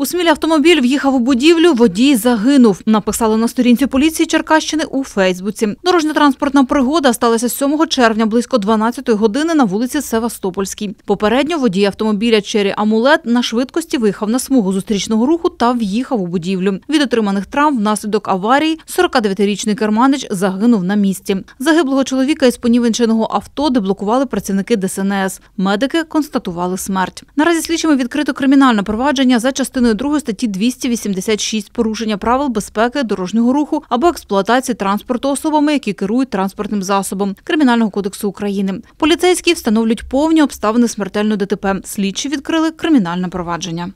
У Смілі автомобіль в'їхав у будівлю, водій загинув. Написали на сторінці поліції Черкащини у Фейсбуці. Дорожньо-транспортна пригода сталася 7 червня близько 12 години на вулиці Севастопольській. Попередньо водій автомобіля Чері Амулет на швидкості виїхав на смугу зустрічного руху та в'їхав у будівлю. Від отриманих травм внаслідок аварії 49-річний керманич загинув на місці. Загиблого чоловіка із понівенченого авто деблокували працівники ДСНС. Медики констатували смерть. Наразі слідчими відкрито кримінальне провадження за частиною частиною 2 статті 286 порушення правил безпеки дорожнього руху або експлуатації транспорту особами, які керують транспортним засобом Кримінального кодексу України. Поліцейські встановлюють повні обставини смертельної ДТП. Слідчі відкрили кримінальне провадження.